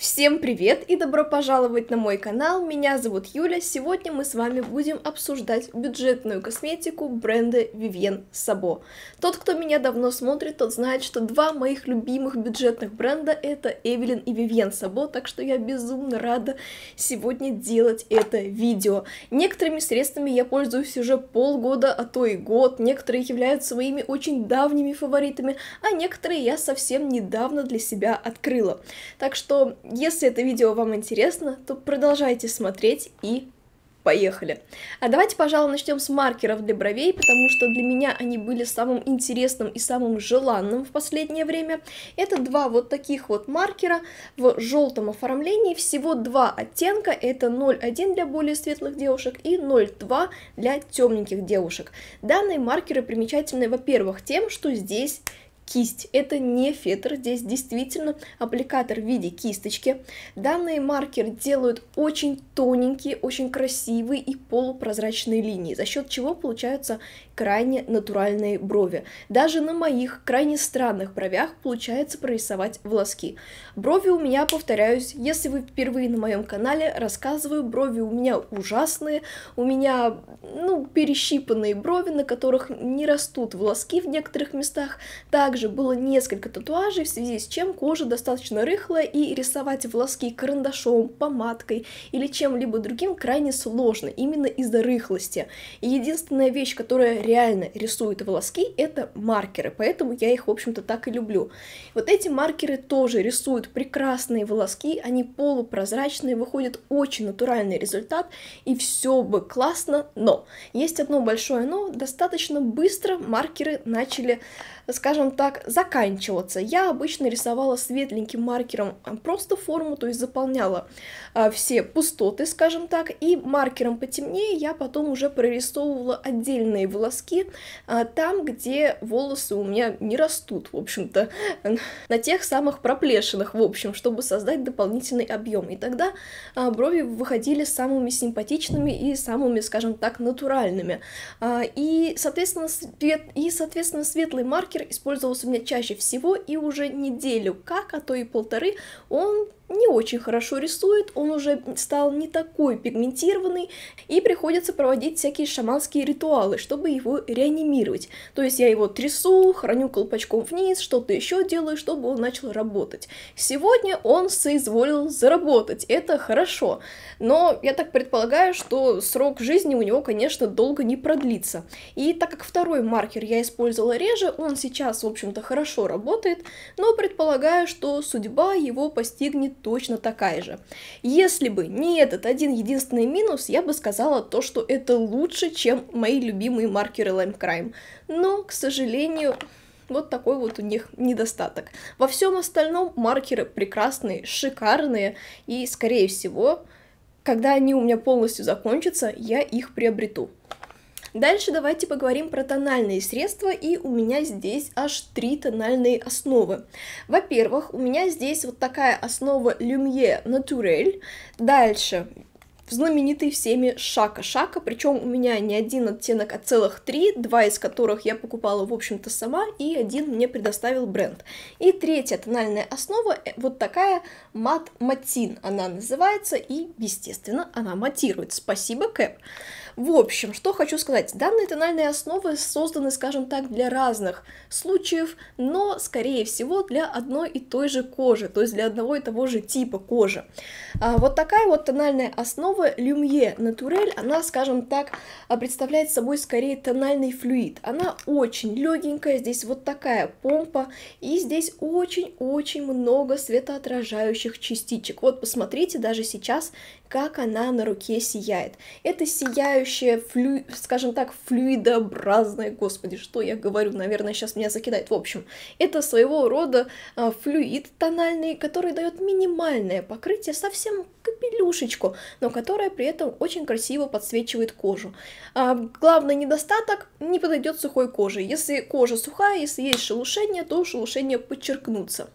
Всем привет и добро пожаловать на мой канал, меня зовут Юля, сегодня мы с вами будем обсуждать бюджетную косметику бренда Vivien Sabo. Тот, кто меня давно смотрит, тот знает, что два моих любимых бюджетных бренда это Evelyn и Vivien Sabo, так что я безумно рада сегодня делать это видео. Некоторыми средствами я пользуюсь уже полгода, а то и год, некоторые являются своими очень давними фаворитами, а некоторые я совсем недавно для себя открыла. Так что если это видео вам интересно, то продолжайте смотреть и Поехали. А давайте, пожалуй, начнем с маркеров для бровей, потому что для меня они были самым интересным и самым желанным в последнее время. Это два вот таких вот маркера в желтом оформлении, всего два оттенка, это 0,1 для более светлых девушек и 0,2 для темненьких девушек. Данные маркеры примечательны, во-первых, тем, что здесь кисть. Это не фетр, здесь действительно аппликатор в виде кисточки. Данные маркер делают очень тоненькие, очень красивые и полупрозрачные линии, за счет чего получаются крайне натуральные брови. Даже на моих крайне странных бровях получается прорисовать волоски. Брови у меня, повторяюсь, если вы впервые на моем канале, рассказываю, брови у меня ужасные, у меня, ну, перещипанные брови, на которых не растут волоски в некоторых местах, также также было несколько татуажей, в связи с чем кожа достаточно рыхлая, и рисовать волоски карандашом, помадкой или чем-либо другим крайне сложно, именно из-за рыхлости. И единственная вещь, которая реально рисует волоски, это маркеры, поэтому я их, в общем-то, так и люблю. Вот эти маркеры тоже рисуют прекрасные волоски, они полупрозрачные, выходит очень натуральный результат, и все бы классно, но есть одно большое но, достаточно быстро маркеры начали скажем так, заканчиваться. Я обычно рисовала светленьким маркером а, просто форму, то есть заполняла а, все пустоты, скажем так, и маркером потемнее я потом уже прорисовывала отдельные волоски а, там, где волосы у меня не растут, в общем-то, на тех самых проплешинах, в общем, чтобы создать дополнительный объем. И тогда а, брови выходили самыми симпатичными и самыми, скажем так, натуральными. А, и, соответственно, свет... и, соответственно, светлый маркер маркер использовался у меня чаще всего, и уже неделю как, а то и полторы, он не очень хорошо рисует, он уже стал не такой пигментированный, и приходится проводить всякие шаманские ритуалы, чтобы его реанимировать. То есть я его трясу, храню колпачком вниз, что-то еще делаю, чтобы он начал работать. Сегодня он соизволил заработать, это хорошо, но я так предполагаю, что срок жизни у него, конечно, долго не продлится. И так как второй маркер я использовала реже, он сейчас, в общем-то, хорошо работает, но предполагаю, что судьба его постигнет точно такая же. Если бы не этот один единственный минус, я бы сказала то, что это лучше, чем мои любимые маркеры Lime Crime. Но, к сожалению, вот такой вот у них недостаток. Во всем остальном маркеры прекрасные, шикарные, и, скорее всего, когда они у меня полностью закончатся, я их приобрету. Дальше давайте поговорим про тональные средства, и у меня здесь аж три тональные основы. Во-первых, у меня здесь вот такая основа Lumiere Naturel. дальше знаменитый всеми Шака Шака, причем у меня не один оттенок, а целых три, два из которых я покупала, в общем-то, сама, и один мне предоставил бренд. И третья тональная основа, э, вот такая мат Матин она называется, и, естественно, она матирует. Спасибо, Кэп. В общем, что хочу сказать. Данные тональные основы созданы, скажем так, для разных случаев, но, скорее всего, для одной и той же кожи, то есть для одного и того же типа кожи. А, вот такая вот тональная основа Lumiere Натурель, она, скажем так, а, представляет собой скорее тональный флюид. Она очень легенькая, здесь вот такая помпа, и здесь очень-очень много светоотражающих частичек. Вот, посмотрите, даже сейчас как она на руке сияет. Это сияющая, флю... скажем так, флюидообразная, господи, что я говорю, наверное, сейчас меня закидает. В общем, это своего рода э, флюид тональный, который дает минимальное покрытие, совсем капелюшечку, но которая при этом очень красиво подсвечивает кожу. А, главный недостаток – не подойдет сухой коже. Если кожа сухая, если есть шелушение, то шелушение подчеркнутся.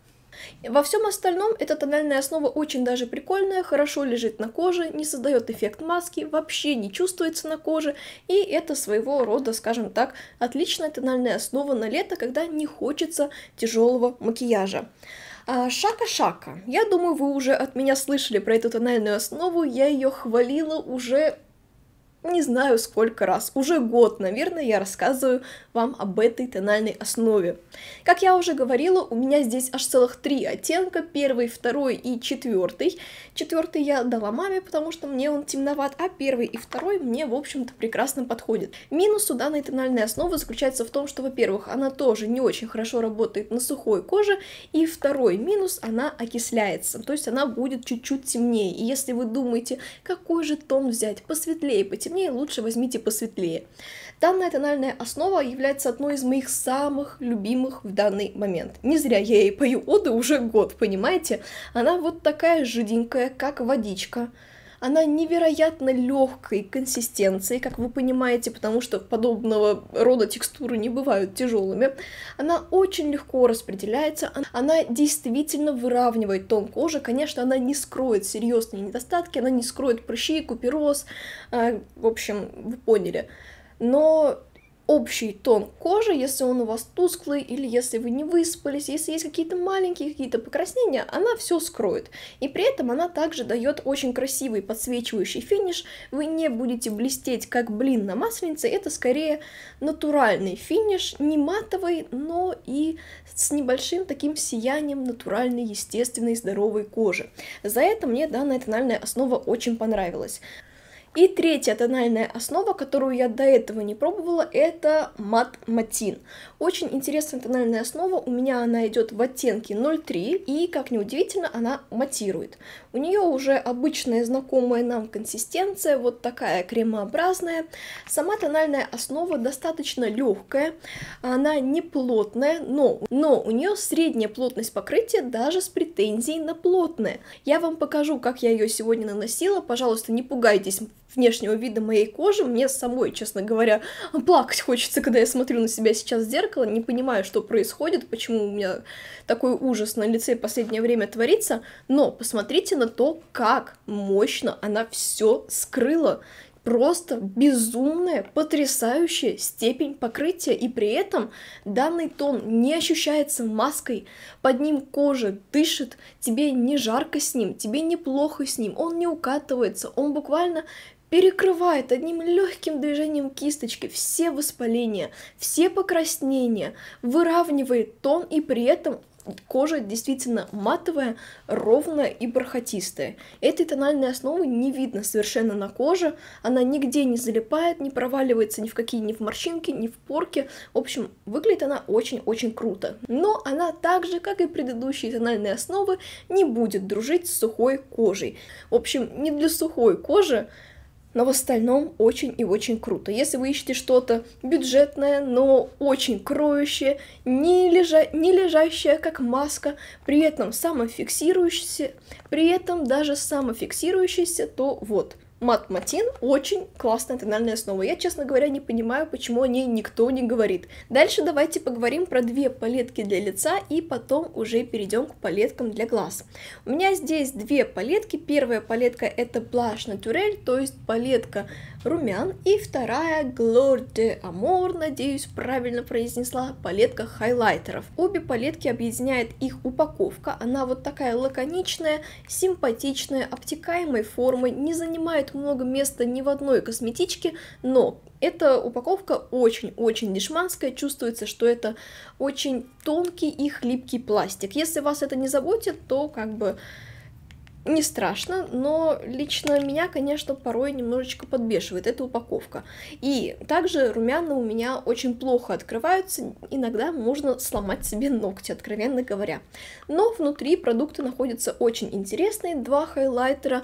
Во всем остальном эта тональная основа очень даже прикольная, хорошо лежит на коже, не создает эффект маски, вообще не чувствуется на коже, и это своего рода, скажем так, отличная тональная основа на лето, когда не хочется тяжелого макияжа. А, шака-шака. Я думаю, вы уже от меня слышали про эту тональную основу, я ее хвалила уже не знаю сколько раз, уже год, наверное, я рассказываю вам об этой тональной основе. Как я уже говорила, у меня здесь аж целых три оттенка, первый, второй и четвертый. Четвертый я дала маме, потому что мне он темноват, а первый и второй мне, в общем-то, прекрасно подходит. Минус у данной тональной основы заключается в том, что, во-первых, она тоже не очень хорошо работает на сухой коже, и второй минус, она окисляется, то есть она будет чуть-чуть темнее. И если вы думаете, какой же тон взять, посветлее, потемнее, потемнее, лучше возьмите посветлее. Данная тональная основа является одной из моих самых любимых в данный момент. Не зря я ей пою оды уже год, понимаете? Она вот такая жиденькая, как водичка. Она невероятно легкой консистенции, как вы понимаете, потому что подобного рода текстуры не бывают тяжелыми. Она очень легко распределяется, она действительно выравнивает тон кожи. Конечно, она не скроет серьезные недостатки, она не скроет прыщи, купероз, э, в общем, вы поняли. Но общий тон кожи, если он у вас тусклый или если вы не выспались, если есть какие-то маленькие какие-то покраснения, она все скроет. И при этом она также дает очень красивый подсвечивающий финиш, вы не будете блестеть как блин на масленице, это скорее натуральный финиш, не матовый, но и с небольшим таким сиянием натуральной, естественной, здоровой кожи. За это мне данная тональная основа очень понравилась. И третья тональная основа, которую я до этого не пробовала, это мат матин. Очень интересная тональная основа, у меня она идет в оттенке 03, и, как ни удивительно, она матирует. У нее уже обычная знакомая нам консистенция, вот такая кремообразная. Сама тональная основа достаточно легкая, она не плотная, но, но у нее средняя плотность покрытия даже с претензией на плотное. Я вам покажу, как я ее сегодня наносила, пожалуйста, не пугайтесь внешнего вида моей кожи, мне самой, честно говоря, плакать хочется, когда я смотрю на себя сейчас в зеркало, не понимаю, что происходит, почему у меня такой ужас на лице в последнее время творится, но посмотрите на то, как мощно она все скрыла просто безумная, потрясающая степень покрытия, и при этом данный тон не ощущается маской, под ним кожа дышит, тебе не жарко с ним, тебе неплохо с ним, он не укатывается, он буквально перекрывает одним легким движением кисточки все воспаления, все покраснения, выравнивает тон и при этом кожа действительно матовая, ровная и бархатистая. Этой тональной основы не видно совершенно на коже, она нигде не залипает, не проваливается ни в какие, ни в морщинки, ни в порки. В общем, выглядит она очень-очень круто. Но она так же, как и предыдущие тональные основы, не будет дружить с сухой кожей. В общем, не для сухой кожи но в остальном очень и очень круто. Если вы ищете что-то бюджетное, но очень кроющее, не, лежа... не лежащее как маска, при этом самофиксирующееся, при этом даже самофиксирующееся, то вот – Мат Матин очень классная тональная основа. Я, честно говоря, не понимаю, почему о ней никто не говорит. Дальше давайте поговорим про две палетки для лица и потом уже перейдем к палеткам для глаз. У меня здесь две палетки. Первая палетка это Blush Naturel, то есть палетка румян. И вторая Gloire de Amour, надеюсь, правильно произнесла, палетка хайлайтеров. Обе палетки объединяет их упаковка. Она вот такая лаконичная, симпатичная, обтекаемой формы, не занимает много места ни в одной косметичке, но эта упаковка очень-очень дешманская, чувствуется, что это очень тонкий и хлипкий пластик. Если вас это не заботит, то как бы не страшно, но лично меня, конечно, порой немножечко подбешивает эта упаковка. И также румяна у меня очень плохо открываются, иногда можно сломать себе ногти, откровенно говоря. Но внутри продукты находятся очень интересные, два хайлайтера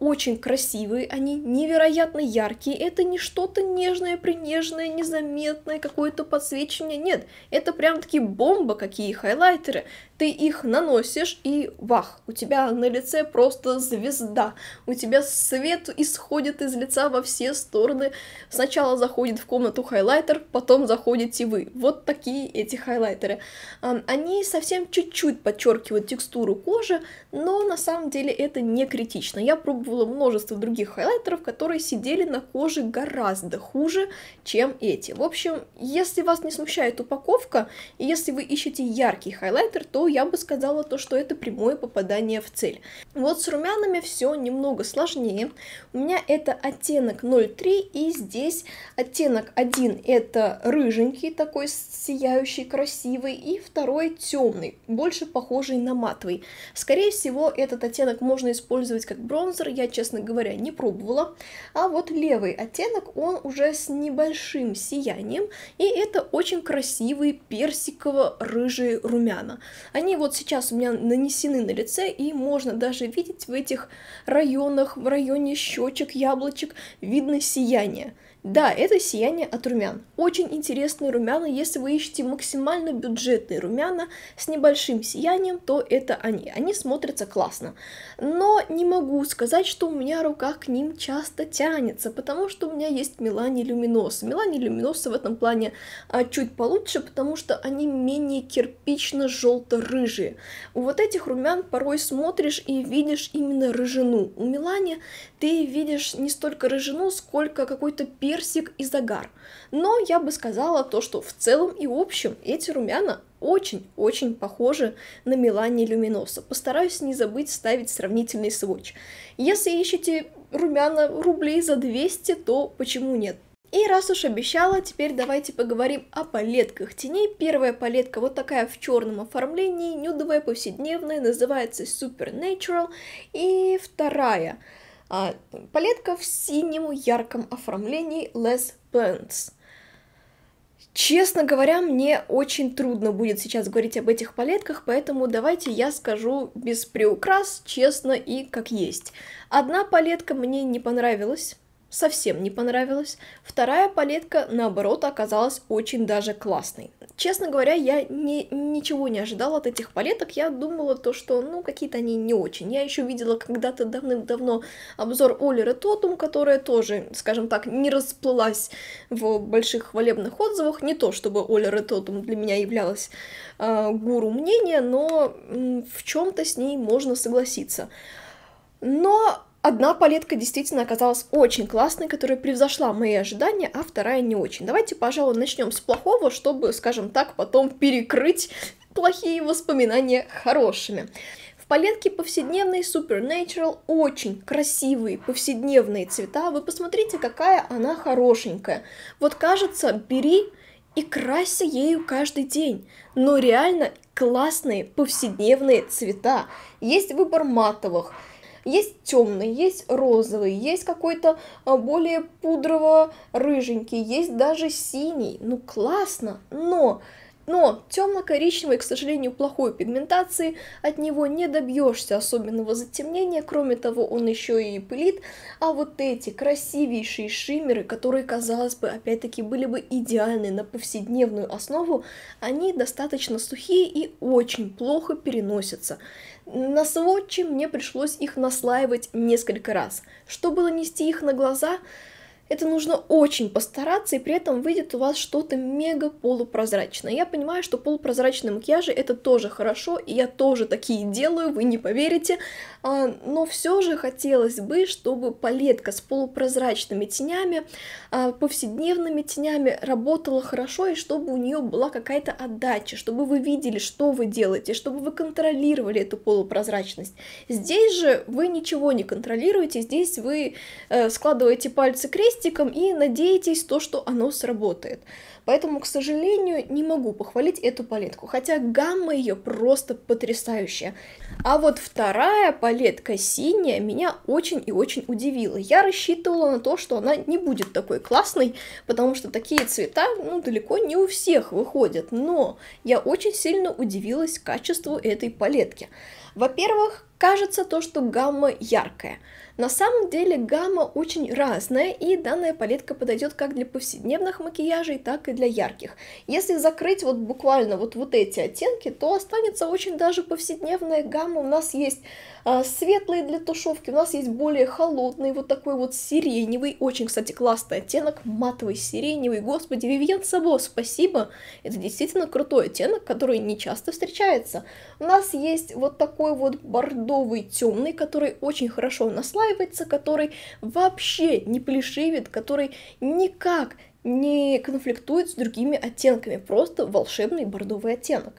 очень красивые, они невероятно яркие, это не что-то нежное, принежное, незаметное, какое-то подсвечивание, нет, это прям такие бомба какие хайлайтеры, ты их наносишь, и вах, у тебя на лице просто звезда, у тебя свет исходит из лица во все стороны, сначала заходит в комнату хайлайтер, потом заходите вы. Вот такие эти хайлайтеры. Они совсем чуть-чуть подчеркивают текстуру кожи, но на самом деле это не критично. Я пробовала множество других хайлайтеров, которые сидели на коже гораздо хуже, чем эти. В общем, если вас не смущает упаковка, и если вы ищете яркий хайлайтер, то я бы сказала то, что это прямое попадание в цель. Вот с румянами все немного сложнее. У меня это оттенок 03, и здесь оттенок 1 это рыженький такой сияющий, красивый, и второй темный, больше похожий на матовый. Скорее всего, этот оттенок можно использовать как бронзер, я, честно говоря, не пробовала. А вот левый оттенок, он уже с небольшим сиянием, и это очень красивый персиково-рыжие румяна. Они вот сейчас у меня нанесены на лице, и можно даже видеть в этих районах, в районе щечек, яблочек, видно сияние. Да, это сияние от румян. Очень интересные румяна, если вы ищете максимально бюджетные румяна с небольшим сиянием, то это они. Они смотрятся классно. Но не могу сказать, что у меня рука к ним часто тянется, потому что у меня есть Милани Люминос. Милани Люминос в этом плане а, чуть получше, потому что они менее кирпично-желто-рыжие. У вот этих румян порой смотришь и видишь именно рыжину. У Милани ты видишь не столько рыжину, сколько какой-то первый персик и загар. Но я бы сказала то, что в целом и общем эти румяна очень-очень похожи на Милане Люминоса. Постараюсь не забыть ставить сравнительный сводч. Если ищете румяна рублей за 200, то почему нет? И раз уж обещала, теперь давайте поговорим о палетках теней. Первая палетка вот такая в черном оформлении, нюдовая, повседневная, называется Supernatural. И вторая а, палетка в синем ярком оформлении Les Pants. Честно говоря, мне очень трудно будет сейчас говорить об этих палетках, поэтому давайте я скажу без приукрас, честно и как есть. Одна палетка мне не понравилась, совсем не понравилась. Вторая палетка, наоборот, оказалась очень даже классной. Честно говоря, я не, ничего не ожидала от этих палеток. Я думала то, что, ну, какие-то они не очень. Я еще видела когда-то давным-давно обзор Оллера Тотум, которая тоже, скажем так, не расплылась в больших хвалебных отзывах. Не то, чтобы Оллера Тотум для меня являлась э, а, гуру мнения, но в чем-то с ней можно согласиться. Но Одна палетка действительно оказалась очень классной, которая превзошла мои ожидания, а вторая не очень. Давайте, пожалуй, начнем с плохого, чтобы, скажем так, потом перекрыть плохие воспоминания хорошими. В палетке повседневной Supernatural очень красивые повседневные цвета. Вы посмотрите, какая она хорошенькая. Вот кажется, бери и красься ею каждый день. Но реально классные повседневные цвета. Есть выбор матовых, есть темный, есть розовый, есть какой-то а, более пудрово-рыженький, есть даже синий. Ну классно, но но темно-коричневый, к сожалению, плохой пигментации, от него не добьешься особенного затемнения, кроме того, он еще и пылит, а вот эти красивейшие шиммеры, которые, казалось бы, опять-таки были бы идеальны на повседневную основу, они достаточно сухие и очень плохо переносятся. На сводче мне пришлось их наслаивать несколько раз. Чтобы нанести их на глаза, это нужно очень постараться, и при этом выйдет у вас что-то мега полупрозрачное. Я понимаю, что полупрозрачные макияжи это тоже хорошо, и я тоже такие делаю, вы не поверите, а, но все же хотелось бы, чтобы палетка с полупрозрачными тенями, а, повседневными тенями работала хорошо, и чтобы у нее была какая-то отдача, чтобы вы видели, что вы делаете, чтобы вы контролировали эту полупрозрачность. Здесь же вы ничего не контролируете, здесь вы э, складываете пальцы крест тестиком и надеетесь то, что оно сработает. Поэтому, к сожалению, не могу похвалить эту палетку, хотя гамма ее просто потрясающая. А вот вторая палетка синяя меня очень и очень удивила. Я рассчитывала на то, что она не будет такой классной, потому что такие цвета ну, далеко не у всех выходят, но я очень сильно удивилась качеству этой палетки. Во-первых, кажется то, что гамма яркая. На самом деле гамма очень разная, и данная палетка подойдет как для повседневных макияжей, так и для ярких. Если закрыть вот буквально вот, вот эти оттенки, то останется очень даже повседневная гамма. У нас есть э, светлые для тушевки, у нас есть более холодный, вот такой вот сиреневый, очень, кстати, классный оттенок, матовый сиреневый. Господи, Вивьен Сабо, спасибо! Это действительно крутой оттенок, который не часто встречается. У нас есть вот такой вот бордовый темный, который очень хорошо наслаивается раздваивается, который вообще не плешивит, который никак не конфликтует с другими оттенками, просто волшебный бордовый оттенок.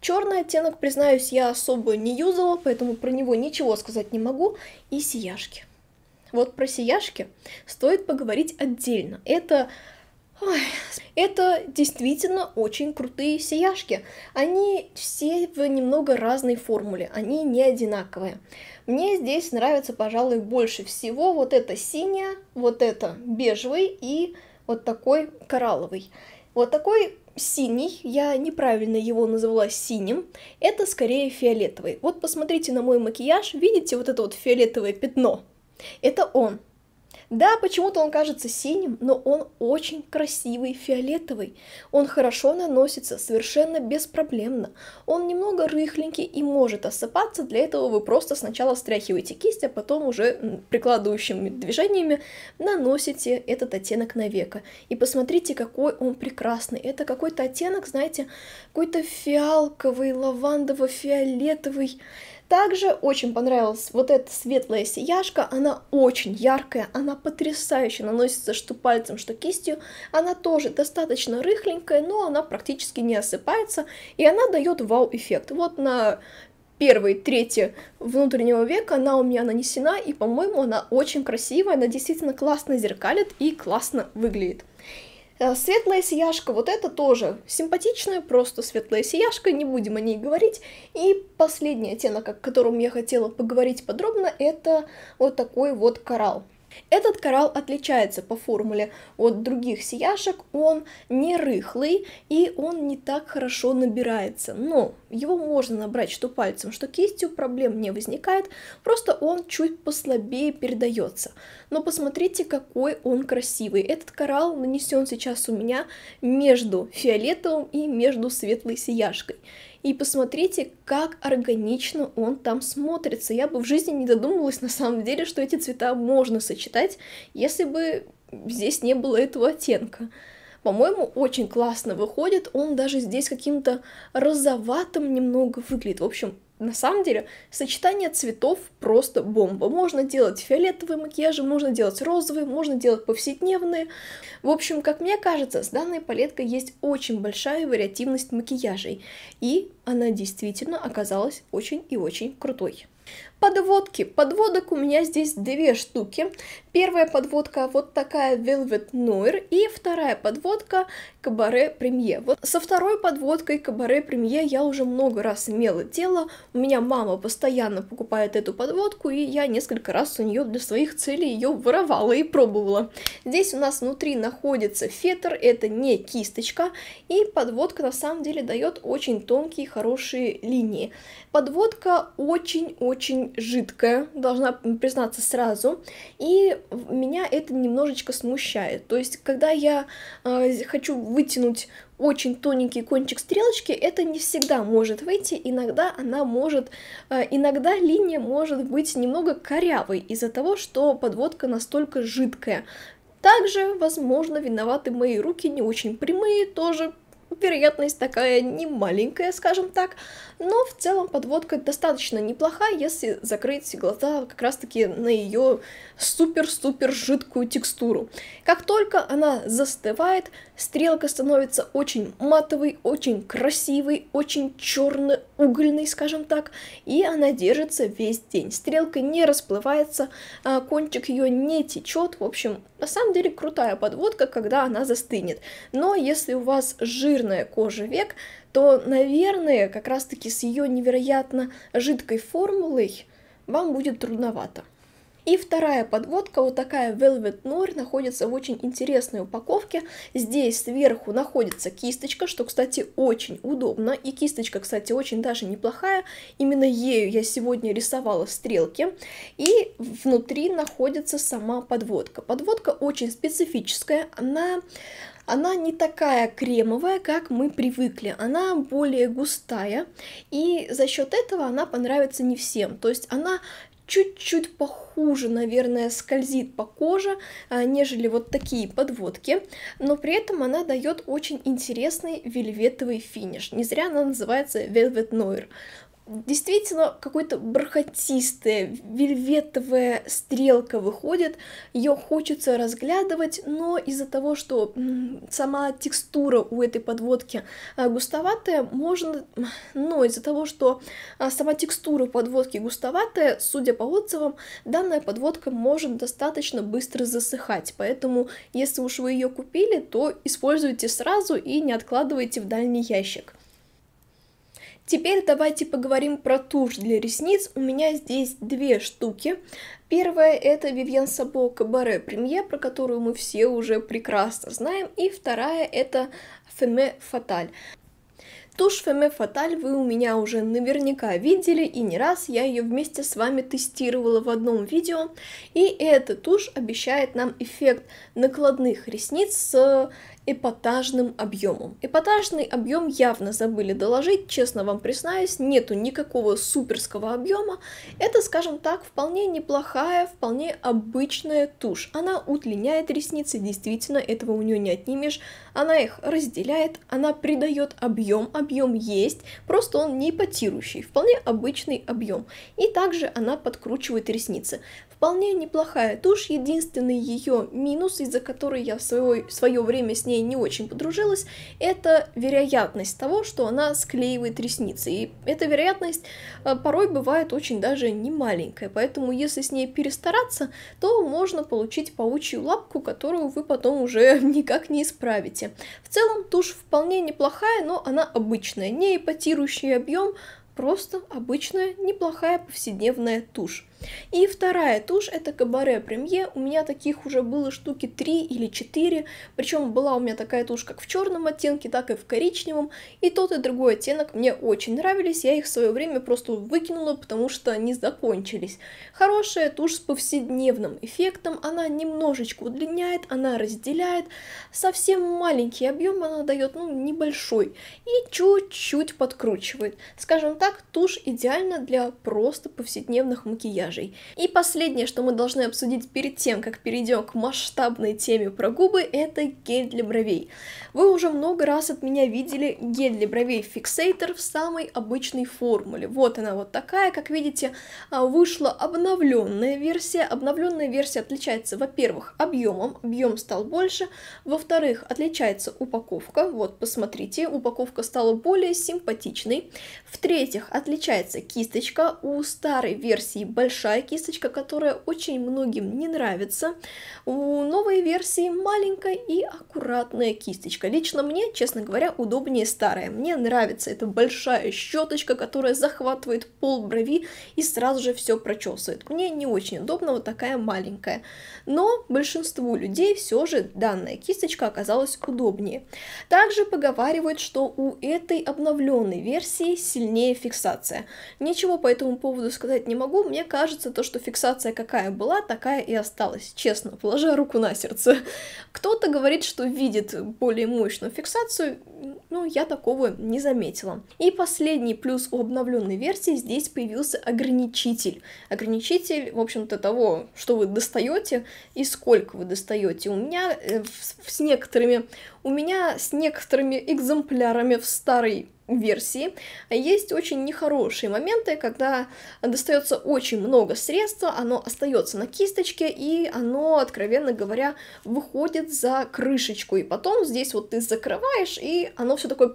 Черный оттенок, признаюсь, я особо не юзала, поэтому про него ничего сказать не могу, и сияшки. Вот про сияшки стоит поговорить отдельно. Это Ой, это действительно очень крутые сияшки. Они все в немного разной формуле, они не одинаковые. Мне здесь нравится, пожалуй, больше всего вот это синяя, вот это бежевый и вот такой коралловый. Вот такой синий, я неправильно его называла синим, это скорее фиолетовый. Вот посмотрите на мой макияж, видите вот это вот фиолетовое пятно? Это он, да, почему-то он кажется синим, но он очень красивый фиолетовый. Он хорошо наносится, совершенно беспроблемно. Он немного рыхленький и может осыпаться, для этого вы просто сначала стряхиваете кисть, а потом уже прикладывающими движениями наносите этот оттенок на века. И посмотрите, какой он прекрасный. Это какой-то оттенок, знаете, какой-то фиалковый, лавандово-фиолетовый, также очень понравилась вот эта светлая сияшка, она очень яркая, она потрясающе наносится что пальцем, что кистью, она тоже достаточно рыхленькая, но она практически не осыпается, и она дает вау-эффект. Вот на первой трети внутреннего века она у меня нанесена, и, по-моему, она очень красивая, она действительно классно зеркалит и классно выглядит. Э, светлая сияшка, вот это тоже симпатичная, просто светлая сияшка, не будем о ней говорить. И последний оттенок, о котором я хотела поговорить подробно, это вот такой вот коралл. Этот коралл отличается по формуле от других сияшек, он не рыхлый и он не так хорошо набирается, но его можно набрать что пальцем, что кистью, проблем не возникает, просто он чуть послабее передается. Но посмотрите, какой он красивый. Этот коралл нанесен сейчас у меня между фиолетовым и между светлой сияшкой и посмотрите, как органично он там смотрится. Я бы в жизни не додумалась на самом деле, что эти цвета можно сочетать, если бы здесь не было этого оттенка. По-моему, очень классно выходит, он даже здесь каким-то розоватым немного выглядит. В общем, на самом деле, сочетание цветов просто бомба. Можно делать фиолетовые макияжи, можно делать розовые, можно делать повседневные. В общем, как мне кажется, с данной палеткой есть очень большая вариативность макияжей. И она действительно оказалась очень и очень крутой. Подводки. Подводок у меня здесь две штуки. Первая подводка вот такая Velvet Noir и вторая подводка Кабаре Премье. Вот со второй подводкой Кабаре Премье я уже много раз имела дело. У меня мама постоянно покупает эту подводку, и я несколько раз у нее для своих целей ее воровала и пробовала. Здесь у нас внутри находится фетр, это не кисточка, и подводка на самом деле дает очень тонкие хорошие линии. Подводка очень-очень жидкая, должна признаться сразу, и меня это немножечко смущает. То есть, когда я э, хочу вытянуть очень тоненький кончик стрелочки, это не всегда может выйти, иногда она может, э, иногда линия может быть немного корявой из-за того, что подводка настолько жидкая. Также, возможно, виноваты мои руки не очень прямые, тоже ну, вероятность такая не маленькая, скажем так, но в целом подводка достаточно неплохая, если закрыть глаза как раз-таки на ее супер-супер жидкую текстуру. Как только она застывает, стрелка становится очень матовой, очень красивой, очень черно-угольной, скажем так, и она держится весь день. Стрелка не расплывается, а, кончик ее не течет, в общем, на самом деле крутая подводка, когда она застынет. Но если у вас жир жирная кожа век, то, наверное, как раз-таки с ее невероятно жидкой формулой вам будет трудновато. И вторая подводка, вот такая Velvet Noir, находится в очень интересной упаковке. Здесь сверху находится кисточка, что, кстати, очень удобно. И кисточка, кстати, очень даже неплохая. Именно ею я сегодня рисовала стрелки. И внутри находится сама подводка. Подводка очень специфическая, она она не такая кремовая, как мы привыкли, она более густая, и за счет этого она понравится не всем, то есть она чуть-чуть похуже, наверное, скользит по коже, э, нежели вот такие подводки, но при этом она дает очень интересный вельветовый финиш. Не зря она называется Velvet Noir действительно какой то бархатистая вельветовая стрелка выходит, ее хочется разглядывать, но из-за того, что сама текстура у этой подводки э, густоватая, можно, но из-за того, что э, сама текстура подводки густоватая, судя по отзывам, данная подводка может достаточно быстро засыхать, поэтому если уж вы ее купили, то используйте сразу и не откладывайте в дальний ящик. Теперь давайте поговорим про тушь для ресниц. У меня здесь две штуки. Первая это Vivienne Sabo Cabaret Premier, про которую мы все уже прекрасно знаем. И вторая это Femme Fatale. Тушь Феме Фаталь вы у меня уже наверняка видели, и не раз я ее вместе с вами тестировала в одном видео. И эта тушь обещает нам эффект накладных ресниц с эпатажным объемом. Эпатажный объем явно забыли доложить, честно вам признаюсь, нету никакого суперского объема. Это, скажем так, вполне неплохая, вполне обычная тушь. Она удлиняет ресницы, действительно, этого у нее не отнимешь. Она их разделяет, она придает объем, объем есть, просто он не эпатирующий, вполне обычный объем. И также она подкручивает ресницы. Вполне неплохая тушь, единственный ее минус, из-за которой я в свое, свое время с ней не очень подружилась, это вероятность того, что она склеивает ресницы. И эта вероятность э, порой бывает очень даже не маленькая, поэтому если с ней перестараться, то можно получить паучью лапку, которую вы потом уже никак не исправите. В целом тушь вполне неплохая, но она обычная, не эпатирующий объем, просто обычная неплохая повседневная тушь. И вторая тушь это Кабаре Премье. У меня таких уже было штуки 3 или 4. Причем была у меня такая тушь как в черном оттенке, так и в коричневом. И тот и другой оттенок мне очень нравились. Я их в свое время просто выкинула, потому что они закончились. Хорошая тушь с повседневным эффектом. Она немножечко удлиняет, она разделяет. Совсем маленький объем она дает, ну, небольшой. И чуть-чуть подкручивает. Скажем так, тушь идеально для просто повседневных макияжей продажей. И последнее, что мы должны обсудить перед тем, как перейдем к масштабной теме про губы, это гель для бровей. Вы уже много раз от меня видели гель для бровей фиксейтер в самой обычной формуле. Вот она вот такая, как видите, а, вышла обновленная версия. Обновленная версия отличается, во-первых, объемом, объем стал больше, во-вторых, отличается упаковка, вот посмотрите, упаковка стала более симпатичной, в-третьих, отличается кисточка, у старой версии большая большая кисточка, которая очень многим не нравится. У новой версии маленькая и аккуратная кисточка. Лично мне, честно говоря, удобнее старая. Мне нравится эта большая щеточка, которая захватывает пол брови и сразу же все прочесывает. Мне не очень удобно вот такая маленькая. Но большинству людей все же данная кисточка оказалась удобнее. Также поговаривают, что у этой обновленной версии сильнее фиксация. Ничего по этому поводу сказать не могу, мне кажется, кажется, то, что фиксация какая была, такая и осталась, честно, положа руку на сердце. Кто-то говорит, что видит более мощную фиксацию, ну, я такого не заметила. И последний плюс у обновленной версии, здесь появился ограничитель. Ограничитель, в общем-то, того, что вы достаете и сколько вы достаете. У меня э, с, с некоторыми, у меня с некоторыми экземплярами в старой версии есть очень нехорошие моменты, когда достается очень много средства, оно остается на кисточке, и оно, откровенно говоря, выходит за крышечку, и потом здесь вот ты закрываешь, и оно все такое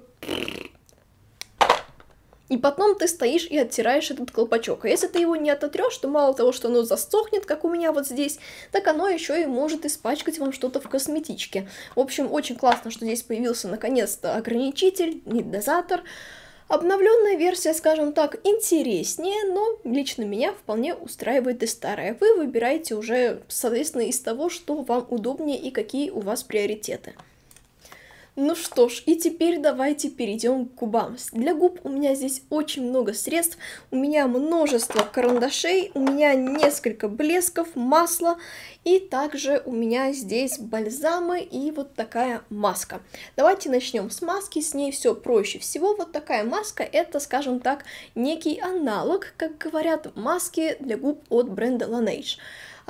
и потом ты стоишь и оттираешь этот колпачок. А если ты его не ототрешь, то мало того, что оно засохнет, как у меня вот здесь, так оно еще и может испачкать вам что-то в косметичке. В общем, очень классно, что здесь появился наконец-то ограничитель, недозатор. Обновленная версия, скажем так, интереснее, но лично меня вполне устраивает и старая. Вы выбираете уже, соответственно, из того, что вам удобнее и какие у вас приоритеты. Ну что ж, и теперь давайте перейдем к губам. Для губ у меня здесь очень много средств, у меня множество карандашей, у меня несколько блесков, масла, и также у меня здесь бальзамы и вот такая маска. Давайте начнем с маски, с ней все проще всего. Вот такая маска, это, скажем так, некий аналог, как говорят, маски для губ от бренда Laneige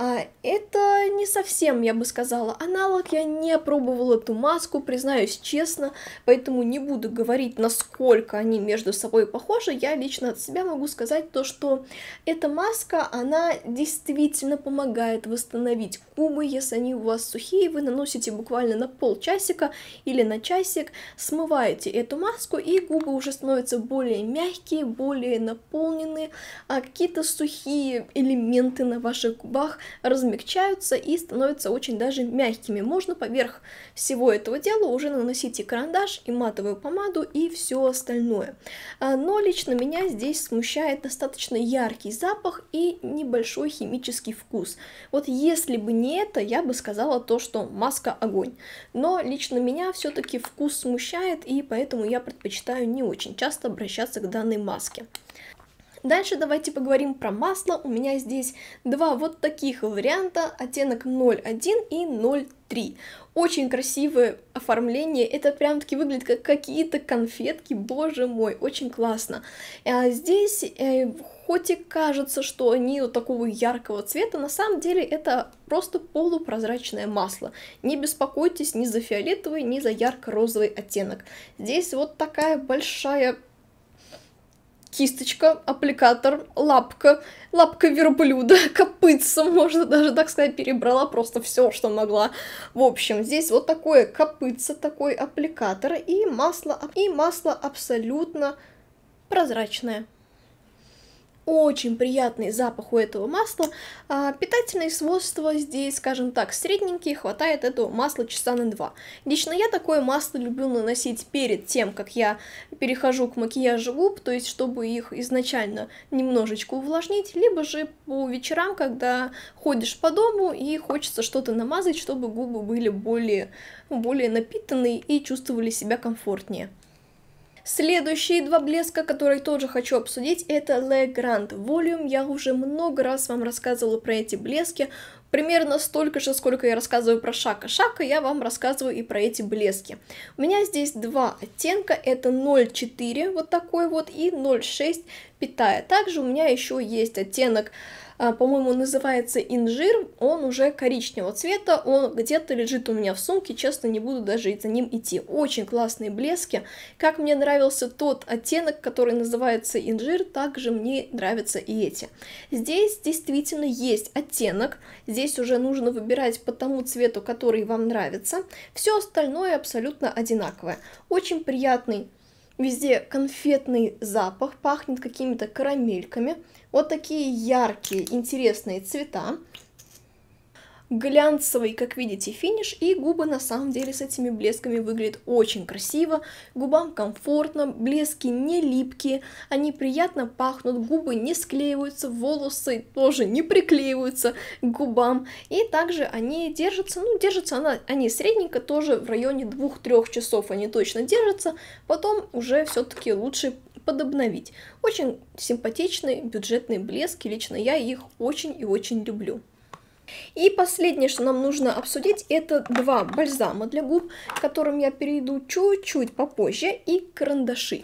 а Это не совсем, я бы сказала, аналог. Я не пробовала эту маску, признаюсь честно, поэтому не буду говорить, насколько они между собой похожи. Я лично от себя могу сказать то, что эта маска, она действительно помогает восстановить губы, если они у вас сухие, вы наносите буквально на полчасика или на часик, смываете эту маску, и губы уже становятся более мягкие, более наполненные, а какие-то сухие элементы на ваших губах – размягчаются и становятся очень даже мягкими. Можно поверх всего этого дела уже наносить и карандаш, и матовую помаду, и все остальное. А, но лично меня здесь смущает достаточно яркий запах и небольшой химический вкус. Вот если бы не это, я бы сказала то, что маска огонь. Но лично меня все-таки вкус смущает, и поэтому я предпочитаю не очень часто обращаться к данной маске. Дальше давайте поговорим про масло. У меня здесь два вот таких варианта, оттенок 0,1 и 0,3. Очень красивое оформление, это прям таки выглядит как какие-то конфетки, боже мой, очень классно. А здесь, э, хоть и кажется, что они вот такого яркого цвета, на самом деле это просто полупрозрачное масло. Не беспокойтесь ни за фиолетовый, ни за ярко-розовый оттенок. Здесь вот такая большая кисточка, аппликатор, лапка, лапка верблюда, копытца, можно даже так сказать, перебрала просто все, что могла. В общем, здесь вот такое копытце, такой аппликатор и масло, и масло абсолютно прозрачное очень приятный запах у этого масла. А, питательные свойства здесь, скажем так, средненькие, хватает этого масла часа на два. Лично я такое масло люблю наносить перед тем, как я перехожу к макияжу губ, то есть чтобы их изначально немножечко увлажнить, либо же по вечерам, когда ходишь по дому и хочется что-то намазать, чтобы губы были более, более напитанные и чувствовали себя комфортнее. Следующие два блеска, которые тоже хочу обсудить, это Le Grand Volume. Я уже много раз вам рассказывала про эти блески. Примерно столько же, сколько я рассказываю про Шака Шака, я вам рассказываю и про эти блески. У меня здесь два оттенка, это 0,4, вот такой вот, и 0,6 питая. Также у меня еще есть оттенок а, по-моему, называется инжир, он уже коричневого цвета, он где-то лежит у меня в сумке, честно, не буду даже за ним идти. Очень классные блески, как мне нравился тот оттенок, который называется инжир, также мне нравятся и эти. Здесь действительно есть оттенок, здесь уже нужно выбирать по тому цвету, который вам нравится, все остальное абсолютно одинаковое. Очень приятный Везде конфетный запах, пахнет какими-то карамельками. Вот такие яркие, интересные цвета глянцевый, как видите, финиш, и губы на самом деле с этими блесками выглядят очень красиво, губам комфортно, блески не липкие, они приятно пахнут, губы не склеиваются, волосы тоже не приклеиваются к губам, и также они держатся, ну, держатся она, они средненько, тоже в районе 2-3 часов они точно держатся, потом уже все-таки лучше подобновить. Очень симпатичные бюджетные блески, лично я их очень и очень люблю. И последнее, что нам нужно обсудить, это два бальзама для губ, к которым я перейду чуть-чуть попозже, и карандаши.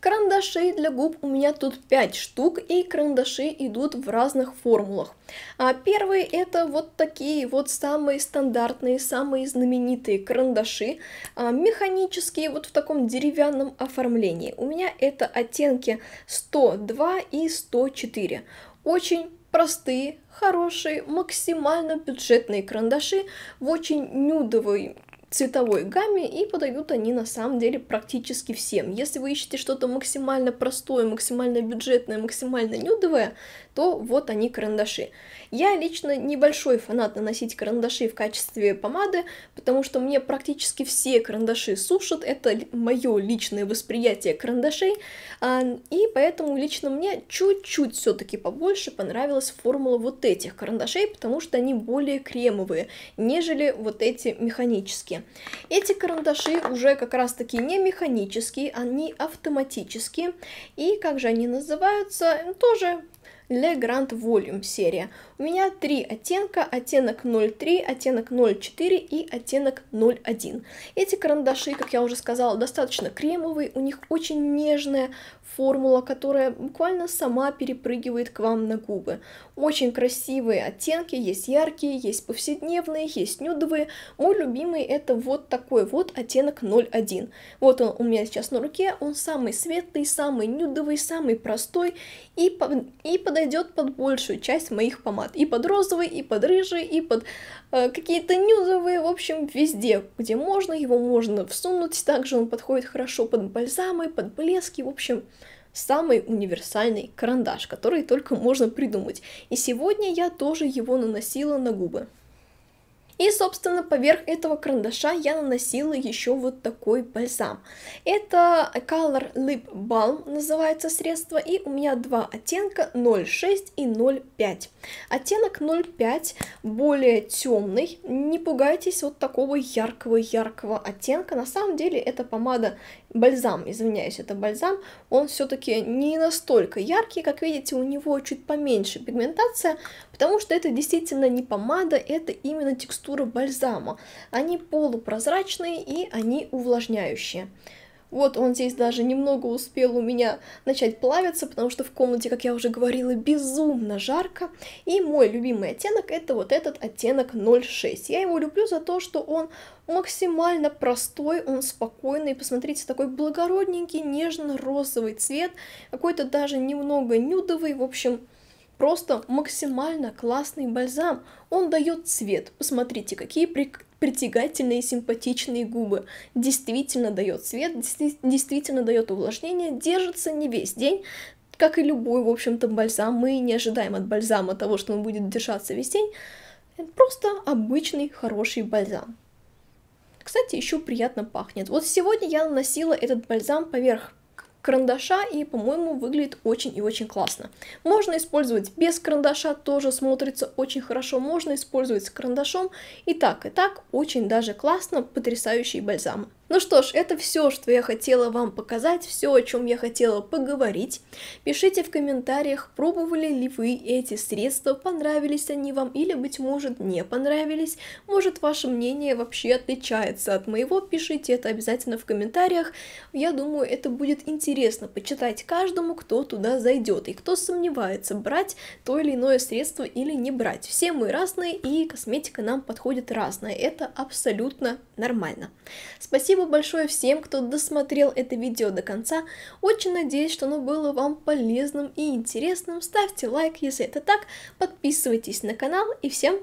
Карандаши для губ у меня тут 5 штук, и карандаши идут в разных формулах. А первые это вот такие вот самые стандартные, самые знаменитые карандаши, а, механические, вот в таком деревянном оформлении. У меня это оттенки 102 и 104. Очень простые, хорошие, максимально бюджетные карандаши в очень нюдовой цветовой гамме, и подают они на самом деле практически всем. Если вы ищете что-то максимально простое, максимально бюджетное, максимально нюдовое, то вот они карандаши. Я лично небольшой фанат наносить карандаши в качестве помады, потому что мне практически все карандаши сушат, это мое личное восприятие карандашей, а, и поэтому лично мне чуть-чуть все-таки побольше понравилась формула вот этих карандашей, потому что они более кремовые, нежели вот эти механические. Эти карандаши уже как раз-таки не механические, они автоматические, и как же они называются, тоже Le Grand Volume серия. У меня три оттенка, оттенок 0,3, оттенок 0,4 и оттенок 0,1. Эти карандаши, как я уже сказала, достаточно кремовые, у них очень нежная формула, которая буквально сама перепрыгивает к вам на губы. Очень красивые оттенки, есть яркие, есть повседневные, есть нюдовые. Мой любимый это вот такой вот оттенок 0,1. Вот он у меня сейчас на руке, он самый светлый, самый нюдовый, самый простой и, и подойдет под большую часть моих помад формат. И под розовый, и под рыжий, и под э, какие-то нюдовые, в общем, везде, где можно, его можно всунуть. Также он подходит хорошо под бальзамы, под блески, в общем, самый универсальный карандаш, который только можно придумать. И сегодня я тоже его наносила на губы. И, собственно, поверх этого карандаша я наносила еще вот такой бальзам. Это Color Lip Balm называется средство, и у меня два оттенка 0,6 и 0,5. Оттенок 0,5, более темный. Не пугайтесь вот такого яркого-яркого оттенка. На самом деле это помада бальзам, извиняюсь, это бальзам. Он все-таки не настолько яркий, как видите, у него чуть поменьше пигментация, потому что это действительно не помада, это именно текстура бальзама. Они полупрозрачные и они увлажняющие. Вот он здесь даже немного успел у меня начать плавиться, потому что в комнате, как я уже говорила, безумно жарко. И мой любимый оттенок это вот этот оттенок 0,6. Я его люблю за то, что он максимально простой, он спокойный. Посмотрите, такой благородненький, нежно-розовый цвет, какой-то даже немного нюдовый, в общем, Просто максимально классный бальзам. Он дает цвет. Посмотрите, какие прик притягательные, симпатичные губы. Действительно дает цвет, действительно дает увлажнение, держится не весь день, как и любой, в общем-то, бальзам. Мы не ожидаем от бальзама того, что он будет держаться весь день. просто обычный хороший бальзам. Кстати, еще приятно пахнет. Вот сегодня я наносила этот бальзам поверх карандаша и, по-моему, выглядит очень и очень классно. Можно использовать без карандаша, тоже смотрится очень хорошо, можно использовать с карандашом и так, и так, очень даже классно, потрясающий бальзам. Ну что ж, это все, что я хотела вам показать, все, о чем я хотела поговорить. Пишите в комментариях, пробовали ли вы эти средства, понравились они вам или, быть может, не понравились. Может, ваше мнение вообще отличается от моего, пишите это обязательно в комментариях. Я думаю, это будет интересно почитать каждому, кто туда зайдет и кто сомневается, брать то или иное средство или не брать. Все мы разные и косметика нам подходит разная, это абсолютно нормально. Спасибо Спасибо большое всем, кто досмотрел это видео до конца. Очень надеюсь, что оно было вам полезным и интересным. Ставьте лайк, если это так. Подписывайтесь на канал и всем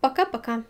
пока-пока.